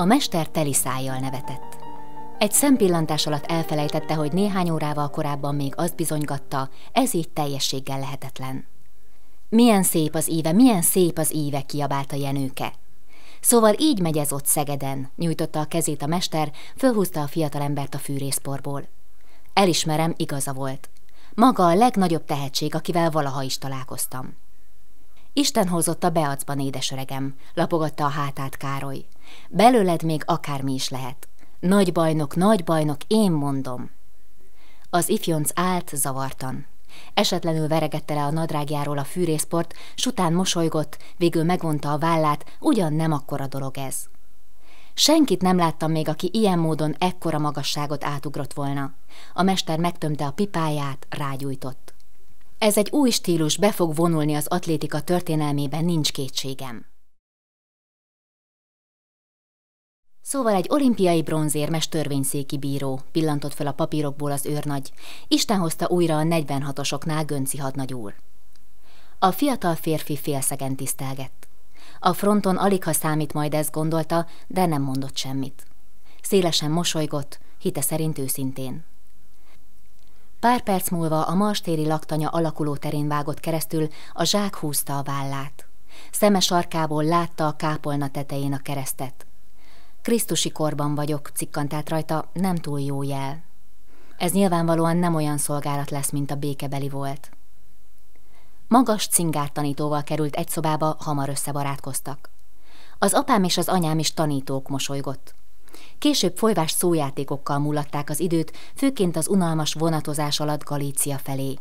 A mester teli szájjal nevetett. Egy szempillantás alatt elfelejtette, hogy néhány órával korábban még azt bizonygatta, ez így teljességgel lehetetlen. Milyen szép az íve, milyen szép az íve, kiabálta Jenőke. Szóval így megy ez ott Szegeden, nyújtotta a kezét a mester, fölhúzta a fiatalembert a fűrészporból. Elismerem, igaza volt. Maga a legnagyobb tehetség, akivel valaha is találkoztam. Isten hozott a beacban édesöregem, lapogatta a hátát Károly. Belőled még akármi is lehet. Nagy bajnok, nagy bajnok, én mondom. Az ifjonc állt zavartan. Esetlenül veregette le a nadrágjáról a fűrészport, s után mosolygott, végül megvonta a vállát, ugyan nem akkora dolog ez. Senkit nem láttam még, aki ilyen módon ekkora magasságot átugrott volna. A mester megtömte a pipáját, rágyújtott. Ez egy új stílus be fog vonulni az atlétika történelmében, nincs kétségem. Szóval egy olimpiai bronzérmes törvényszéki bíró pillantott fel a papírokból az őrnagy. Isten hozta újra a 46-osoknál Gönci hadnagy úr. A fiatal férfi félszegen tisztelgett. A fronton alig ha számít majd ezt gondolta, de nem mondott semmit. Szélesen mosolygott, hite szerint őszintén. Pár perc múlva a marstéri laktanya alakuló terén vágott keresztül, a zsák húzta a vállát. Szeme sarkából látta a kápolna tetején a keresztet. Krisztusi korban vagyok, cikkant át rajta, nem túl jó jel. Ez nyilvánvalóan nem olyan szolgálat lesz, mint a békebeli volt. Magas cingár tanítóval került egy szobába, hamar összebarátkoztak. Az apám és az anyám is tanítók mosolygott. Később folyvás szójátékokkal mulatták az időt, főként az unalmas vonatozás alatt Galícia felé.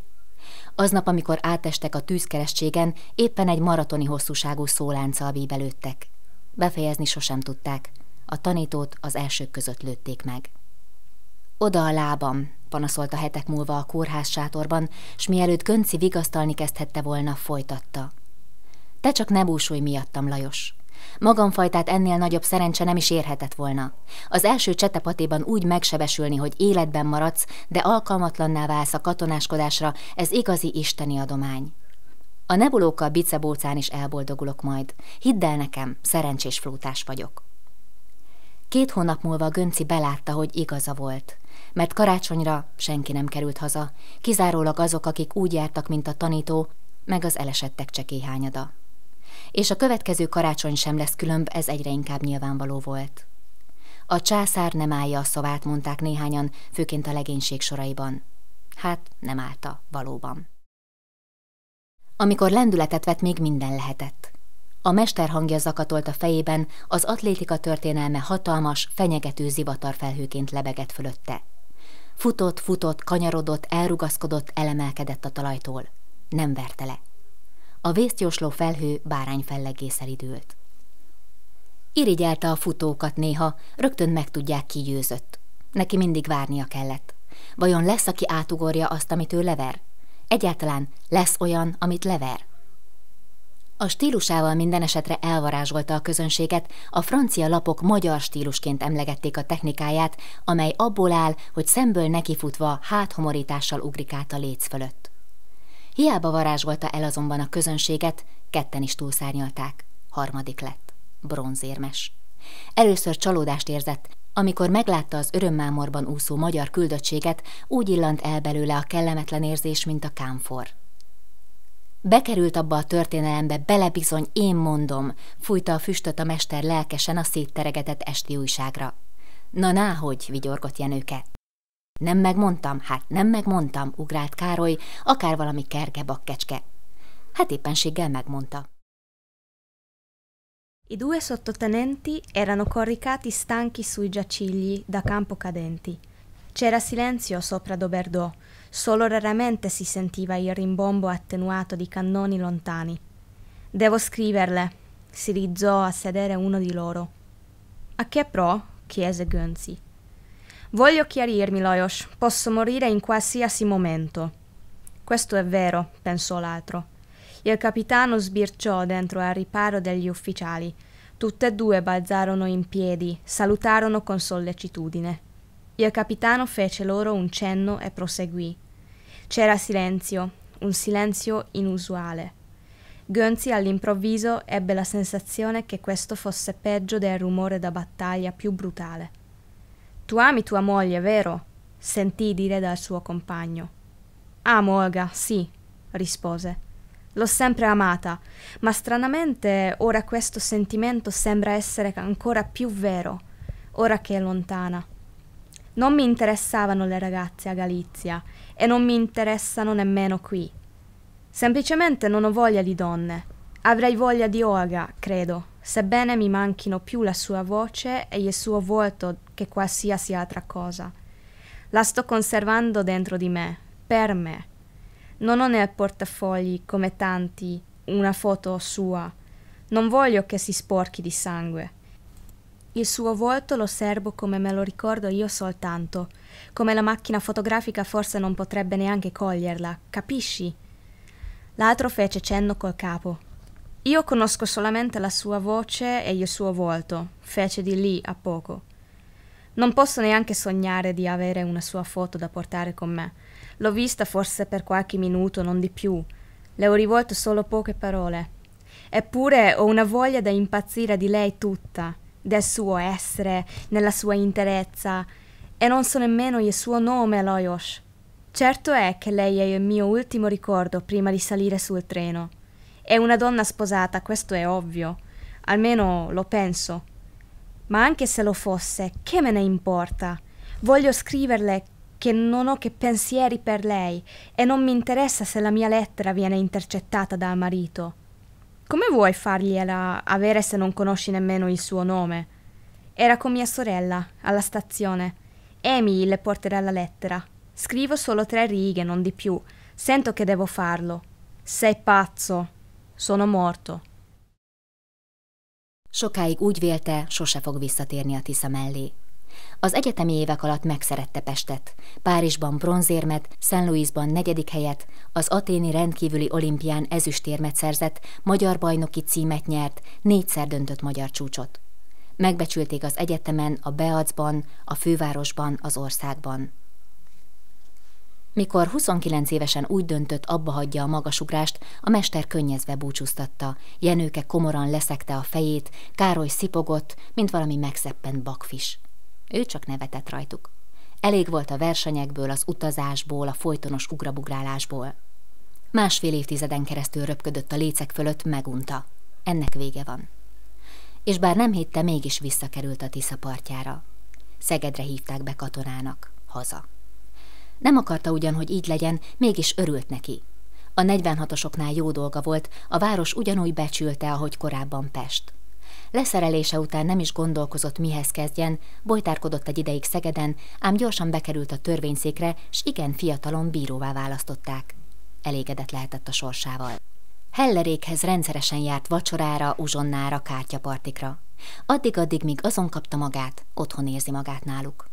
Aznap, amikor átestek a tűzkerestségen, éppen egy maratoni hosszúságú szólánccal bíbelődtek. Befejezni sosem tudták a tanítót az elsők között lőtték meg. Oda a lábam, panaszolta hetek múlva a kórház sátorban, s mielőtt Könci vigasztalni kezdhette volna, folytatta. Te csak ne búsulj miattam, Lajos. Magamfajtát ennél nagyobb szerencse nem is érhetett volna. Az első csetepatéban úgy megsebesülni, hogy életben maradsz, de alkalmatlanná válsz a katonáskodásra, ez igazi isteni adomány. A nebulókkal bicebócán is elboldogulok majd. Hidd el nekem, szerencsés flótás vagyok. Két hónap múlva Gönci belátta, hogy igaza volt. Mert karácsonyra senki nem került haza, kizárólag azok, akik úgy jártak, mint a tanító, meg az elesettek csekéhányada. És a következő karácsony sem lesz különb, ez egyre inkább nyilvánvaló volt. A császár nem állja a szavát, mondták néhányan, főként a legénység soraiban. Hát nem állta, valóban. Amikor lendületet vett, még minden lehetett. A mester hangja zakatolt a fejében, az atlétika történelme hatalmas, fenyegető zivatar felhőként lebegett fölötte. Futott, futott, kanyarodott, elrugaszkodott, elemelkedett a talajtól. Nem verte le. A vésztjósló felhő bárány fellegészel időlt. Irigyelte a futókat néha, rögtön megtudják ki győzött. Neki mindig várnia kellett. Vajon lesz, aki átugorja azt, amit ő lever? Egyáltalán lesz olyan, amit lever? A stílusával minden esetre elvarázsolta a közönséget, a francia lapok magyar stílusként emlegették a technikáját, amely abból áll, hogy szemből nekifutva háthomorítással ugrik át a léc fölött. Hiába varázsolta el azonban a közönséget, ketten is túlszárnyalták. Harmadik lett. Bronzérmes. Először csalódást érzett, amikor meglátta az örömmámorban úszó magyar küldöttséget, úgy illant el belőle a kellemetlen érzés, mint a kámfor. Bekerült abba a történelembe, belebizony, én mondom, fújta a füstöt a mester lelkesen a szétteregetett esti újságra. Na náhogy, vigyorgott Jenőke. Nem megmondtam, hát nem megmondtam, ugrált Károly, akár valami kerge bakkecske. Hát éppenséggel megmondta. I due sottotenenti erano corricati stanchi sui giacigli da campo cadenti. C'era silenzio sopra Doberdo, Solo raramente si sentiva il rimbombo attenuato di cannoni lontani. Devo scriverle, si rizzò a sedere uno di loro. A che pro? chiese Gunzi. Voglio chiarirmi, Loyosh, posso morire in qualsiasi momento. Questo è vero, pensò l'altro. Il capitano sbirciò dentro al riparo degli ufficiali. Tutte e due balzarono in piedi, salutarono con sollecitudine. Il capitano fece loro un cenno e proseguì. C'era silenzio, un silenzio inusuale. Gonzi all'improvviso ebbe la sensazione che questo fosse peggio del rumore da battaglia più brutale. Tu ami tua moglie, vero? sentì dire dal suo compagno. Amo ah, Olga, sì, rispose. L'ho sempre amata, ma stranamente ora questo sentimento sembra essere ancora più vero, ora che è lontana. Non mi interessavano le ragazze a Galizia e non mi interessano nemmeno qui. Semplicemente non ho voglia di donne. Avrei voglia di Olga, credo, sebbene mi manchino più la sua voce e il suo volto che qualsiasi altra cosa. La sto conservando dentro di me, per me. Non ho nel portafogli, come tanti, una foto sua. Non voglio che si sporchi di sangue. Il suo volto lo osservo come me lo ricordo io soltanto, come la macchina fotografica forse non potrebbe neanche coglierla, capisci? L'altro fece cenno col capo. Io conosco solamente la sua voce e il suo volto, fece di lì a poco. Non posso neanche sognare di avere una sua foto da portare con me. L'ho vista forse per qualche minuto, non di più. Le ho rivolto solo poche parole. Eppure ho una voglia da impazzire di lei tutta del suo essere, nella sua interezza, e non so nemmeno il suo nome, Loyosh. Certo è che lei è il mio ultimo ricordo prima di salire sul treno. È una donna sposata, questo è ovvio. Almeno lo penso. Ma anche se lo fosse, che me ne importa? Voglio scriverle che non ho che pensieri per lei e non mi interessa se la mia lettera viene intercettata dal marito. Come vuoi fargliela avere se non conosci nemmeno il suo nome? Era con mia sorella, alla stazione. Amy le porterà la lettera. Scrivo solo tre righe, non di più. Sento che devo farlo. Sei pazzo. Sono morto. Sokáig úgy vélte, sose fog visszatérni a Tisza mellé, Az egyetemi évek alatt megszerette Pestet. Párizsban bronzérmet, Szent Louisban negyedik helyet, az aténi rendkívüli olimpián ezüstérmet szerzett, magyar bajnoki címet nyert, négyszer döntött magyar csúcsot. Megbecsülték az egyetemen, a Beacban, a fővárosban, az országban. Mikor 29 évesen úgy döntött, abba hagyja a magasugrást, a mester könnyezve búcsúztatta. Jenőke komoran leszekte a fejét, Károly szipogott, mint valami megszeppent bakfis. Ő csak nevetett rajtuk. Elég volt a versenyekből, az utazásból, a folytonos ugrabugrálásból. Másfél évtizeden keresztül röpködött a lécek fölött, megunta. Ennek vége van. És bár nem hitte, mégis visszakerült a Tisza partjára. Szegedre hívták be katonának, haza. Nem akarta ugyan, hogy így legyen, mégis örült neki. A 46-osoknál jó dolga volt, a város ugyanúgy becsülte, ahogy korábban Pest. Leszerelése után nem is gondolkozott, mihez kezdjen, bolytárkodott egy ideig Szegeden, ám gyorsan bekerült a törvényszékre, s igen fiatalon bíróvá választották. Elégedett lehetett a sorsával. Hellerékhez rendszeresen járt vacsorára, uzsonnára, kártyapartikra. Addig-addig, míg azon kapta magát, otthon érzi magát náluk.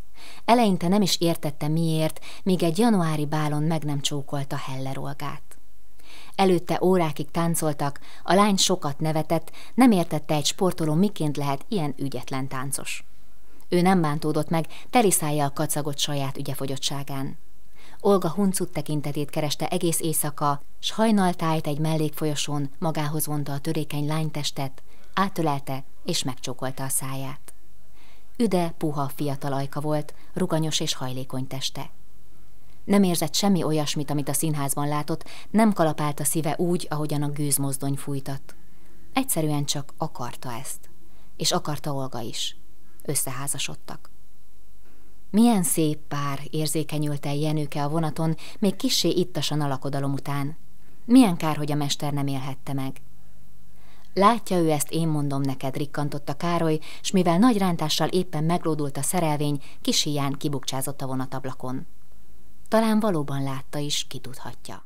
Eleinte nem is értette miért, míg egy januári bálon meg nem csókolta Heller Olgát. Előtte órákig táncoltak, a lány sokat nevetett, nem értette egy sportoló miként lehet ilyen ügyetlen táncos. Ő nem bántódott meg, teliszájjal kacagott saját ügyefogyottságán. Olga huncut tekintetét kereste egész éjszaka, s hajnaltájt egy mellékfolyosón magához vonta a törékeny lánytestet, átölelte és megcsókolta a száját. Üde, puha, fiatal ajka volt, ruganyos és hajlékony teste. Nem érzett semmi olyasmit, amit a színházban látott, nem kalapált a szíve úgy, ahogyan a gőzmozdony fújtat. Egyszerűen csak akarta ezt. És akarta Olga is. Összeházasodtak. Milyen szép pár, érzékenyült el Jenőke a vonaton, még kissé ittasan a lakodalom után. Milyen kár, hogy a mester nem élhette meg. Látja ő ezt, én mondom neked, rikkantotta Károly, s mivel nagy rántással éppen meglódult a szerelvény, kis hián kibukcsázott a vonatablakon. Talán valóban látta is, ki tudhatja.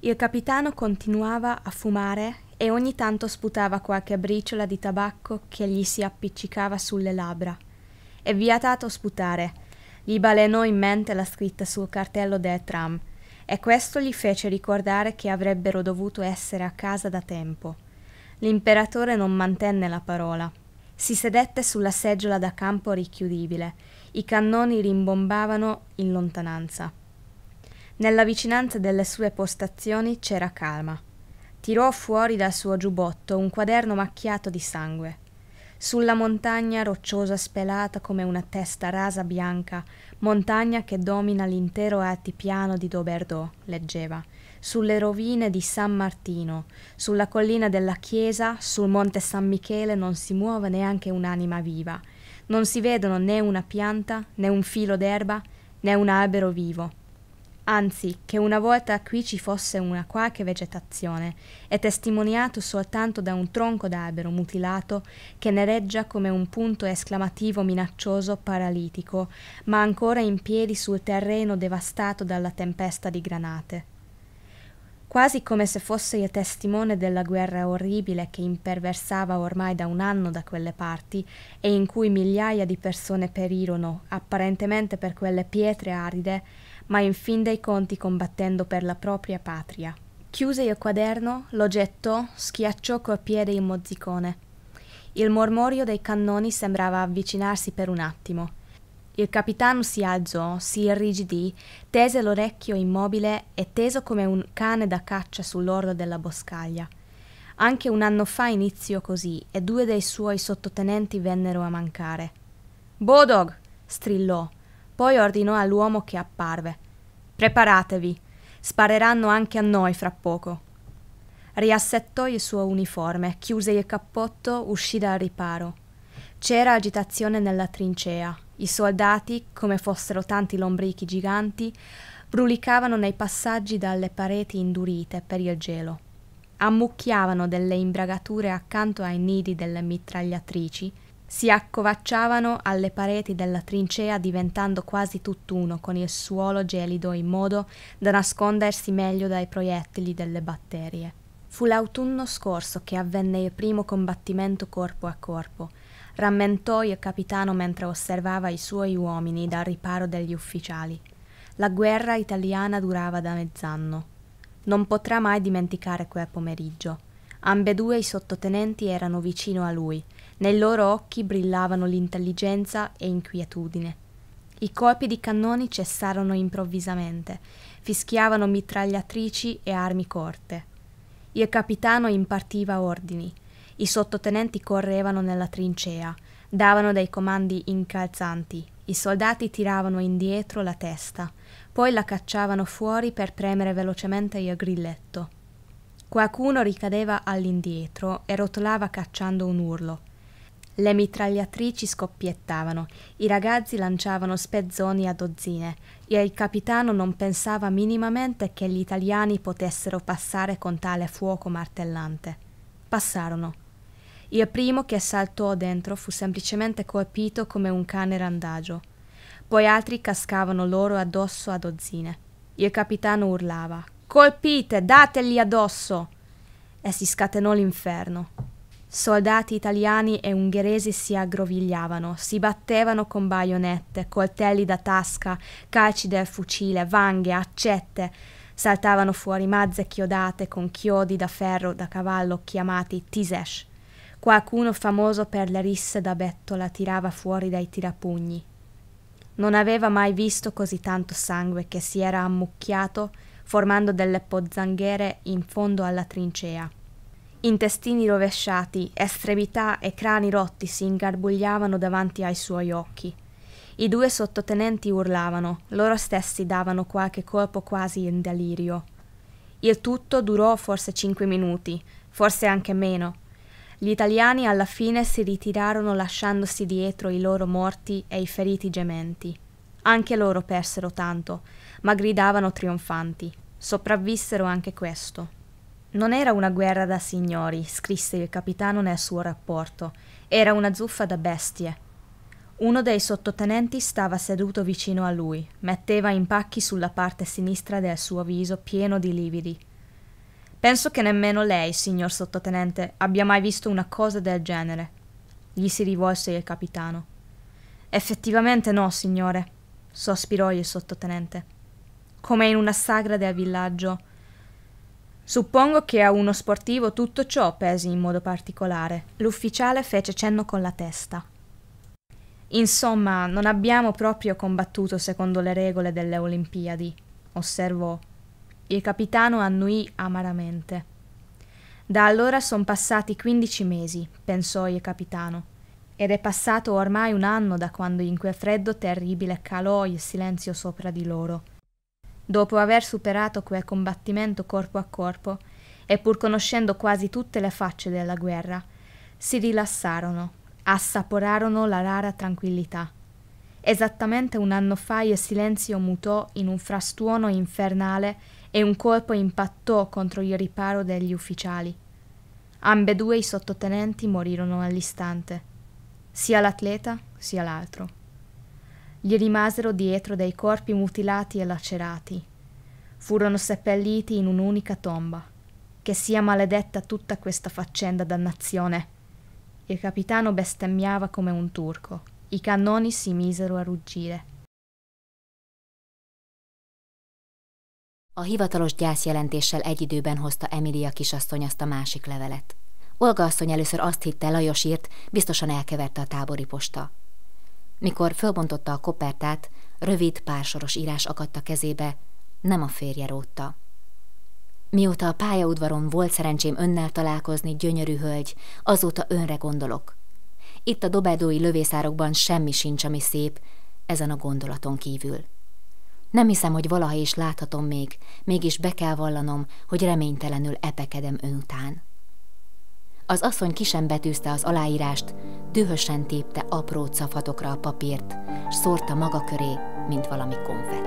Il capitano continuava a fumare e ogni tanto sputava qualche briciola di tabacco che gli si appiccicava sulle labbra. E vietato sputare. Gli balenò in mente la scritta sul cartello del tram e questo gli fece ricordare che avrebbero dovuto essere a casa da tempo. L'imperatore non mantenne la parola. Si sedette sulla seggiola da campo richiudibile i cannoni rimbombavano in lontananza. Nella vicinanza delle sue postazioni c'era calma. Tirò fuori dal suo giubbotto un quaderno macchiato di sangue. Sulla montagna rocciosa spelata come una testa rasa bianca, montagna che domina l'intero altipiano di Doberdo, leggeva, sulle rovine di San Martino, sulla collina della chiesa, sul monte San Michele non si muove neanche un'anima viva, non si vedono né una pianta, né un filo d'erba, né un albero vivo. Anzi, che una volta qui ci fosse una qualche vegetazione è testimoniato soltanto da un tronco d'albero mutilato che nereggia come un punto esclamativo minaccioso paralitico, ma ancora in piedi sul terreno devastato dalla tempesta di granate quasi come se fosse io testimone della guerra orribile che imperversava ormai da un anno da quelle parti e in cui migliaia di persone perirono, apparentemente per quelle pietre aride, ma in fin dei conti combattendo per la propria patria. Chiuse il quaderno, lo gettò, schiacciò col piede il mozzicone. Il mormorio dei cannoni sembrava avvicinarsi per un attimo. Il capitano si alzò, si irrigidì, tese l'orecchio immobile e teso come un cane da caccia sull'orlo della boscaglia. Anche un anno fa iniziò così e due dei suoi sottotenenti vennero a mancare. Bodog! strillò, poi ordinò all'uomo che apparve. Preparatevi, spareranno anche a noi fra poco. Riassettò il suo uniforme, chiuse il cappotto, uscì dal riparo. C'era agitazione nella trincea. I soldati, come fossero tanti lombrichi giganti, brulicavano nei passaggi dalle pareti indurite per il gelo. Ammucchiavano delle imbragature accanto ai nidi delle mitragliatrici, si accovacciavano alle pareti della trincea diventando quasi tutt'uno con il suolo gelido in modo da nascondersi meglio dai proiettili delle batterie. Fu l'autunno scorso che avvenne il primo combattimento corpo a corpo, rammentò il capitano mentre osservava i suoi uomini dal riparo degli ufficiali. La guerra italiana durava da mezz'anno. Non potrà mai dimenticare quel pomeriggio. Ambedue i sottotenenti erano vicino a lui, nei loro occhi brillavano l'intelligenza e inquietudine. I colpi di cannoni cessarono improvvisamente, fischiavano mitragliatrici e armi corte. Il capitano impartiva ordini, i sottotenenti correvano nella trincea, davano dei comandi incalzanti, i soldati tiravano indietro la testa, poi la cacciavano fuori per premere velocemente il grilletto. Qualcuno ricadeva all'indietro e rotolava cacciando un urlo. Le mitragliatrici scoppiettavano, i ragazzi lanciavano spezzoni a dozzine e il capitano non pensava minimamente che gli italiani potessero passare con tale fuoco martellante. Passarono. Il primo che saltò dentro fu semplicemente colpito come un cane randagio. Poi altri cascavano loro addosso a dozzine. Il capitano urlava: Colpite, dateli addosso! E si scatenò l'inferno. Soldati italiani e ungheresi si aggrovigliavano, si battevano con baionette, coltelli da tasca, calci del fucile, vanghe, accette. Saltavano fuori mazze chiodate con chiodi da ferro da cavallo chiamati tisesh Qualcuno famoso per le risse da bettola tirava fuori dai tirapugni. Non aveva mai visto così tanto sangue che si era ammucchiato formando delle pozzanghere in fondo alla trincea. Intestini rovesciati, estremità e crani rotti si ingarbugliavano davanti ai suoi occhi. I due sottotenenti urlavano, loro stessi davano qualche colpo quasi in delirio. Il tutto durò forse cinque minuti, forse anche meno, gli italiani alla fine si ritirarono lasciandosi dietro i loro morti e i feriti gementi. Anche loro persero tanto, ma gridavano trionfanti. Sopravvissero anche questo. Non era una guerra da signori, scrisse il capitano nel suo rapporto, era una zuffa da bestie. Uno dei sottotenenti stava seduto vicino a lui, metteva impacchi sulla parte sinistra del suo viso pieno di lividi. Penso che nemmeno lei, signor sottotenente, abbia mai visto una cosa del genere. Gli si rivolse il capitano. Effettivamente no, signore, sospirò il sottotenente. Come in una sagra del villaggio. Suppongo che a uno sportivo tutto ciò pesi in modo particolare. L'ufficiale fece cenno con la testa. Insomma, non abbiamo proprio combattuto secondo le regole delle Olimpiadi, osservò il capitano annuì amaramente. Da allora son passati quindici mesi, pensò il capitano, ed è passato ormai un anno da quando in quel freddo terribile calò il silenzio sopra di loro. Dopo aver superato quel combattimento corpo a corpo, e pur conoscendo quasi tutte le facce della guerra, si rilassarono, assaporarono la rara tranquillità. Esattamente un anno fa il silenzio mutò in un frastuono infernale e un colpo impattò contro il riparo degli ufficiali. Ambedue i sottotenenti morirono all'istante, sia l'atleta sia l'altro. Gli rimasero dietro dei corpi mutilati e lacerati. Furono seppelliti in un'unica tomba. Che sia maledetta tutta questa faccenda dannazione. Il capitano bestemmiava come un turco. I cannoni si misero a ruggire. A hivatalos gyászjelentéssel egy időben hozta Emilia kisasszony azt a másik levelet. Olga asszony először azt hitte, Lajos írt, biztosan elkeverte a tábori posta. Mikor fölbontotta a kopertát, rövid, pársoros írás akadt a kezébe, nem a férje rótta. Mióta a pályaudvaron volt szerencsém önnel találkozni, gyönyörű hölgy, azóta önre gondolok. Itt a Dobedói lövészárokban semmi sincs, ami szép, ezen a gondolaton kívül. Nem hiszem, hogy valaha is láthatom még, mégis be kell vallanom, hogy reménytelenül epekedem ön után. Az asszony ki sem betűzte az aláírást, dühösen tépte apró cafatokra a papírt, s szórta maga köré, mint valami konfet.